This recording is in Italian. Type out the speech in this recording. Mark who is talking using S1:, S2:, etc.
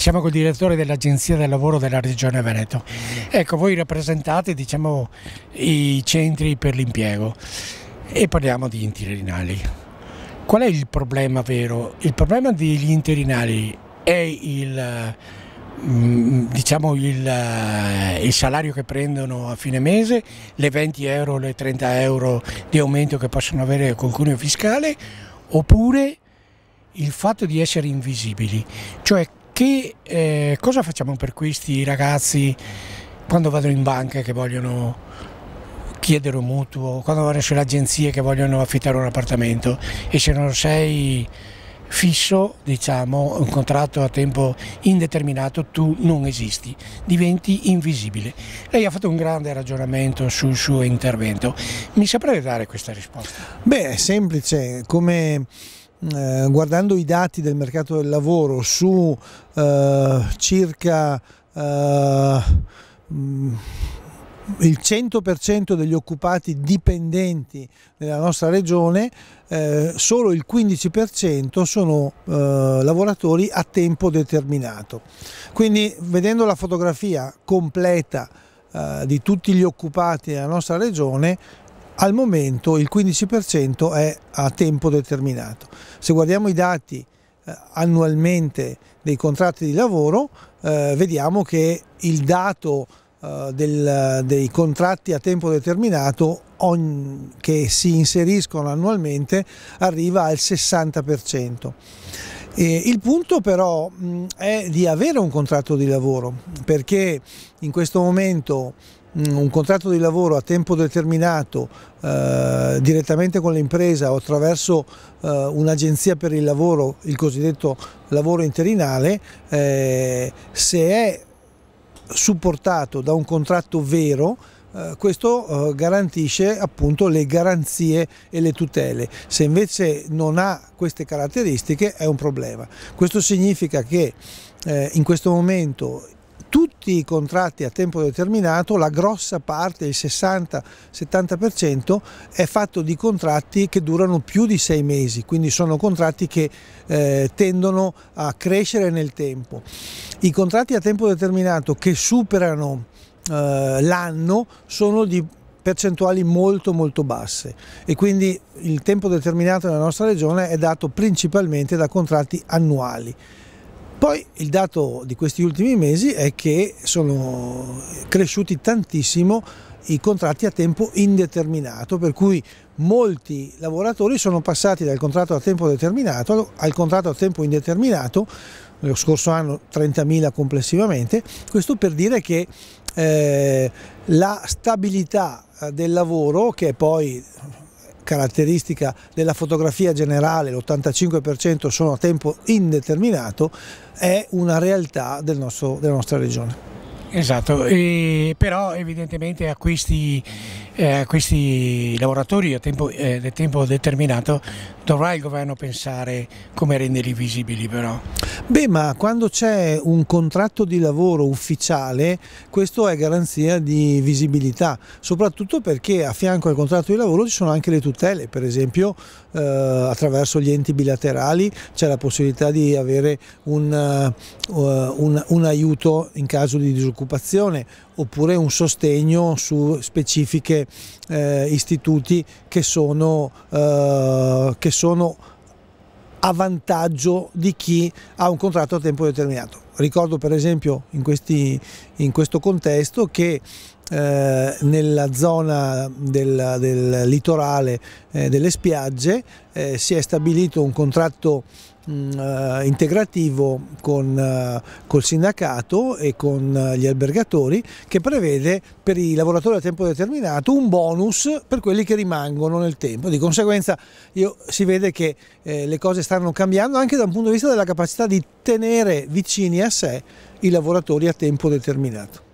S1: Siamo col direttore dell'Agenzia del Lavoro della Regione Veneto. Ecco, voi rappresentate diciamo, i centri per l'impiego e parliamo di interinali. Qual è il problema vero? Il problema degli interinali è il, mm, diciamo il, eh, il, salario che prendono a fine mese, le 20 euro, le 30 euro di aumento che possono avere col cuneo fiscale, oppure il fatto di essere invisibili, cioè che eh, cosa facciamo per questi ragazzi quando vanno in banca che vogliono chiedere un mutuo, quando vanno sulle agenzie che vogliono affittare un appartamento e se non sei fisso, diciamo, un contratto a tempo indeterminato, tu non esisti, diventi invisibile. Lei ha fatto un grande ragionamento sul suo intervento, mi saprebbe dare questa
S2: risposta? Beh, è semplice, come eh, guardando i dati del mercato del lavoro su eh, circa eh, mm, il 100% degli occupati dipendenti nella nostra regione, eh, solo il 15% sono eh, lavoratori a tempo determinato. Quindi vedendo la fotografia completa eh, di tutti gli occupati nella nostra regione al momento il 15% è a tempo determinato. Se guardiamo i dati eh, annualmente dei contratti di lavoro, eh, vediamo che il dato eh, del, dei contratti a tempo determinato ogni, che si inseriscono annualmente arriva al 60%. E il punto però mh, è di avere un contratto di lavoro perché in questo momento Mm, un contratto di lavoro a tempo determinato eh, direttamente con l'impresa o attraverso eh, un'agenzia per il lavoro, il cosiddetto lavoro interinale, eh, se è supportato da un contratto vero, eh, questo eh, garantisce appunto le garanzie e le tutele. Se invece non ha queste caratteristiche è un problema. Questo significa che eh, in questo momento tutti tutti i contratti a tempo determinato la grossa parte, il 60-70% è fatto di contratti che durano più di sei mesi, quindi sono contratti che eh, tendono a crescere nel tempo. I contratti a tempo determinato che superano eh, l'anno sono di percentuali molto molto basse e quindi il tempo determinato nella nostra regione è dato principalmente da contratti annuali. Poi il dato di questi ultimi mesi è che sono cresciuti tantissimo i contratti a tempo indeterminato, per cui molti lavoratori sono passati dal contratto a tempo determinato al contratto a tempo indeterminato, lo scorso anno 30.000 complessivamente, questo per dire che eh, la stabilità eh, del lavoro, che è poi caratteristica della fotografia generale, l'85% sono a tempo indeterminato, è una realtà del nostro, della nostra regione.
S1: Esatto, e però evidentemente acquisti eh, questi lavoratori a tempo, eh, a tempo, determinato dovrà il governo pensare come renderli visibili però.
S2: Beh ma quando c'è un contratto di lavoro ufficiale questo è garanzia di visibilità soprattutto perché a fianco al contratto di lavoro ci sono anche le tutele per esempio eh, attraverso gli enti bilaterali c'è la possibilità di avere un, uh, un, un aiuto in caso di disoccupazione oppure un sostegno su specifiche eh, istituti che sono, eh, che sono a vantaggio di chi ha un contratto a tempo determinato. Ricordo per esempio in, questi, in questo contesto che eh, nella zona del, del litorale eh, delle spiagge eh, si è stabilito un contratto mh, mm, eh, integrativo con, il eh, sindacato e con gli albergatori che prevede per i lavoratori a tempo determinato un bonus per quelli che rimangono nel tempo. Di conseguenza io, si vede che le cose stanno cambiando anche da un punto di vista della capacità di tenere vicini a sé i lavoratori a tempo determinato.